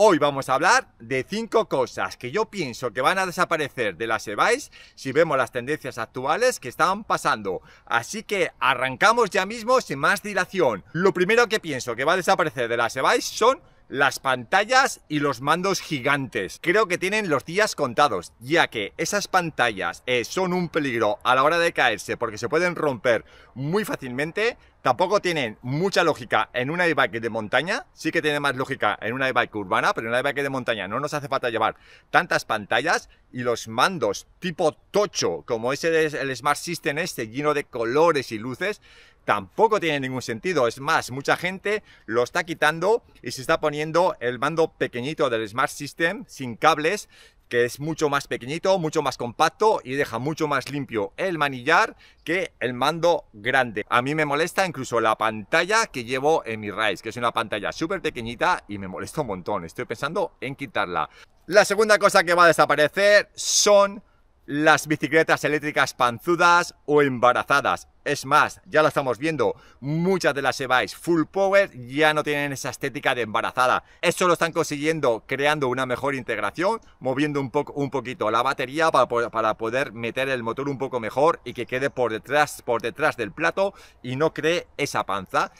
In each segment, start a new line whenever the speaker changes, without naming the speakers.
Hoy vamos a hablar de 5 cosas que yo pienso que van a desaparecer de las EVAIS si vemos las tendencias actuales que están pasando. Así que arrancamos ya mismo sin más dilación. Lo primero que pienso que va a desaparecer de las EVAIS son las pantallas y los mandos gigantes. Creo que tienen los días contados, ya que esas pantallas eh, son un peligro a la hora de caerse porque se pueden romper muy fácilmente. Tampoco tienen mucha lógica en una e-bike de montaña, sí que tiene más lógica en una e-bike urbana, pero en un e-bike de montaña no nos hace falta llevar tantas pantallas y los mandos tipo tocho, como ese es el Smart System este, lleno de colores y luces, tampoco tiene ningún sentido. Es más, mucha gente lo está quitando y se está poniendo el mando pequeñito del Smart System sin cables que es mucho más pequeñito, mucho más compacto y deja mucho más limpio el manillar que el mando grande. A mí me molesta incluso la pantalla que llevo en mi Rise, que es una pantalla súper pequeñita y me molesta un montón. Estoy pensando en quitarla. La segunda cosa que va a desaparecer son las bicicletas eléctricas panzudas o embarazadas. Es más, ya lo estamos viendo, muchas de las e full power ya no tienen esa estética de embarazada. Eso lo están consiguiendo creando una mejor integración, moviendo un, un poquito la batería para, para, poder meter el motor un poco mejor y que quede por detrás, por detrás del plato y no cree esa panza.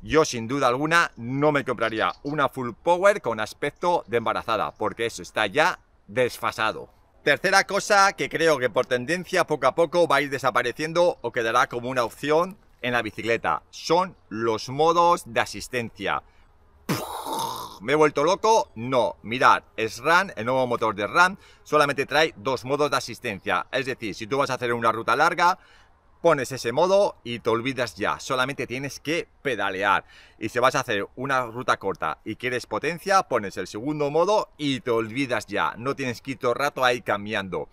Yo sin duda alguna no me compraría una full power con aspecto de embarazada, porque eso está ya desfasado. Tercera cosa que creo que por tendencia poco a poco va a ir desapareciendo o quedará como una opción en la bicicleta, son los modos de asistencia. ¿Me he vuelto loco? No. Mirad, es SRAM, el nuevo motor de RAM, solamente trae dos modos de asistencia. Es decir, si tú vas a hacer una ruta larga, pones ese modo y te olvidas ya, solamente tienes que pedalear. Y si vas a hacer una ruta corta y quieres potencia, pones el segundo modo y te olvidas ya, no tienes que ir todo el rato ahí cambiando.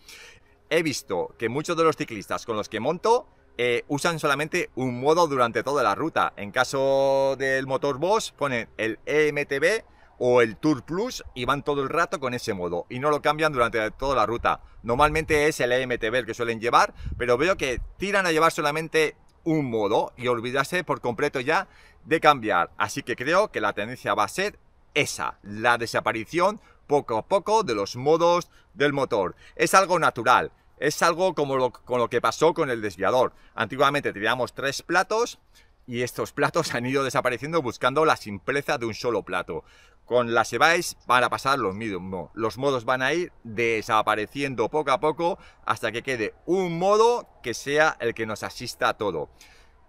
He visto que muchos de los ciclistas con los que monto eh, usan solamente un modo durante toda la ruta. En caso del motor Bosch ponen el EMTB o el Tour Plus y van todo el rato con ese modo y no lo cambian durante toda la ruta. Normalmente es el e MTB el que suelen llevar, pero veo que tiran a llevar solamente un modo y olvidarse por completo ya de cambiar. Así que creo que la tendencia va a ser esa, la desaparición poco a poco de los modos del motor. Es algo natural. Es algo como lo, con lo que pasó con el desviador. Antiguamente teníamos tres platos, y estos platos han ido desapareciendo buscando la simpleza de un solo plato. Con las EVAIS van a pasar los mismos. Los modos van a ir desapareciendo poco a poco hasta que quede un modo que sea el que nos asista a todo.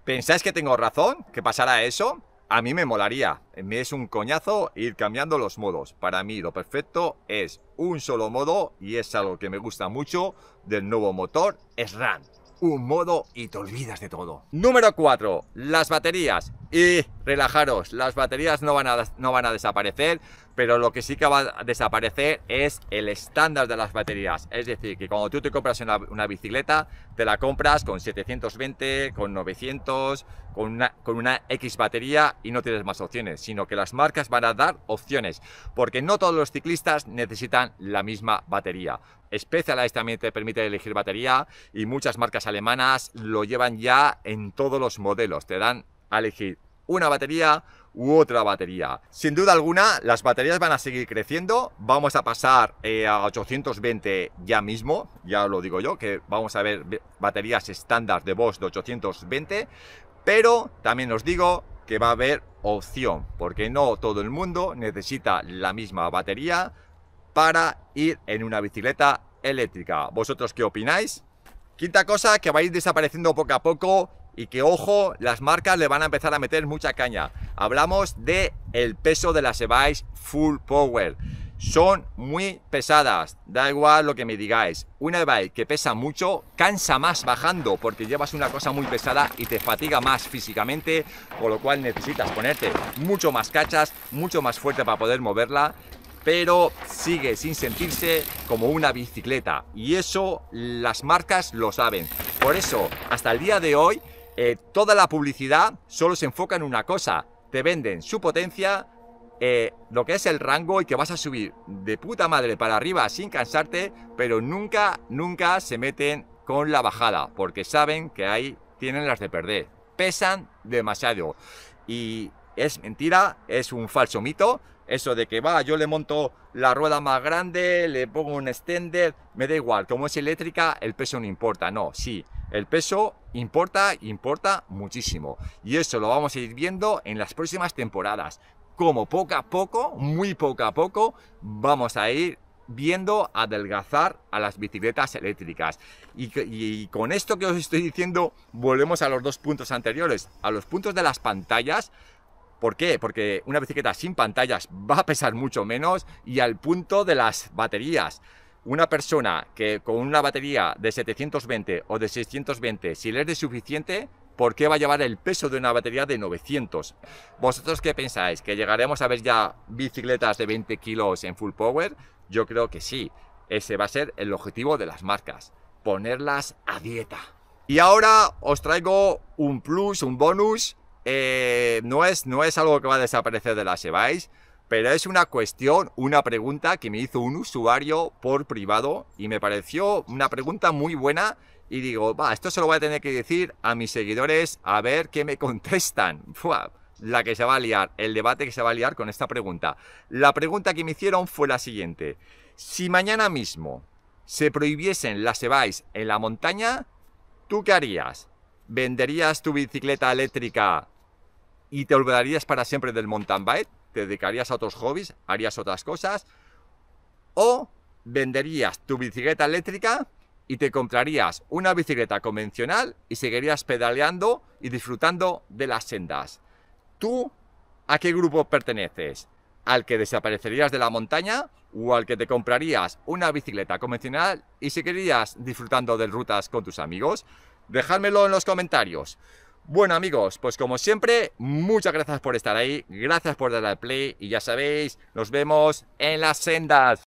¿Pensáis que tengo razón? ¿Que pasará eso? A mí me molaría, me es un coñazo ir cambiando los modos. Para mí lo perfecto es un solo modo y es algo que me gusta mucho del nuevo motor es SRAM un modo y te olvidas de todo. Número 4. Las baterías. Y relajaros, las baterías no van a, no van a desaparecer pero lo que sí que va a desaparecer es el estándar de las baterías. Es decir, que cuando tú te compras una, bicicleta, te la compras con 720, con 900, con una, con una X batería y no tienes más opciones, sino que las marcas van a dar opciones, porque no todos los ciclistas necesitan la misma batería. Specialized también te permite elegir batería y muchas marcas alemanas lo llevan ya en todos los modelos. Te dan a elegir una batería, otra batería. Sin duda alguna, las baterías van a seguir creciendo. Vamos a pasar eh, a 820 ya mismo, ya lo digo yo, que vamos a ver baterías estándar de Bosch de 820. Pero también os digo que va a haber opción, porque no todo el mundo necesita la misma batería para ir en una bicicleta eléctrica. ¿Vosotros qué opináis? Quinta cosa que va a ir desapareciendo poco a poco y que ojo, las marcas le van a empezar a meter mucha caña. Hablamos de el peso de las bikes Full Power. Son muy pesadas, da igual lo que me digáis. Una bike que pesa mucho cansa más bajando porque llevas una cosa muy pesada y te fatiga más físicamente, con lo cual necesitas ponerte mucho más cachas, mucho más fuerte para poder moverla pero sigue sin sentirse como una bicicleta y eso las marcas lo saben. Por eso, hasta el día de hoy, eh, toda la publicidad solo se enfoca en una cosa. Te venden su potencia, eh, lo que es el rango y que vas a subir de puta madre para arriba sin cansarte, pero nunca, nunca se meten con la bajada, porque saben que ahí tienen las de perder. Pesan demasiado. Y es mentira, es un falso mito eso de que va, yo le monto la rueda más grande, le pongo un extender, me da igual, como es eléctrica, el peso no importa, no, sí, el peso importa, importa muchísimo. Y eso lo vamos a ir viendo en las próximas temporadas, como poco a poco, muy poco a poco, vamos a ir viendo adelgazar a las bicicletas eléctricas. Y, y, con esto que os estoy diciendo, volvemos a los dos puntos anteriores, a los puntos de las pantallas, ¿Por qué? Porque una bicicleta sin pantallas va a pesar mucho menos y al punto de las baterías. Una persona que con una batería de 720 o de 620, si le es de suficiente, ¿por qué va a llevar el peso de una batería de 900? ¿Vosotros qué pensáis? ¿Que llegaremos a ver ya bicicletas de 20 kilos en full power? Yo creo que sí. Ese va a ser el objetivo de las marcas, ponerlas a dieta. Y ahora os traigo un plus, un bonus eh, no, es, no es algo que va a desaparecer de las EVAIS, pero es una cuestión, una pregunta que me hizo un usuario por privado y me pareció una pregunta muy buena y digo, va, esto se lo voy a tener que decir a mis seguidores a ver qué me contestan. la que se va a liar, el debate que se va a liar con esta pregunta. La pregunta que me hicieron fue la siguiente. Si mañana mismo se prohibiesen las EVAIS en la montaña, ¿tú qué harías? ¿Venderías tu bicicleta eléctrica y te olvidarías para siempre del mountain bike, te dedicarías a otros hobbies, harías otras cosas, o venderías tu bicicleta eléctrica y te comprarías una bicicleta convencional y seguirías pedaleando y disfrutando de las sendas. ¿Tú a qué grupo perteneces? ¿Al que desaparecerías de la montaña o al que te comprarías una bicicleta convencional y seguirías disfrutando de rutas con tus amigos? Dejádmelo en los comentarios. Bueno amigos, pues como siempre, muchas gracias por estar ahí, gracias por darle al play y ya sabéis, nos vemos en las sendas.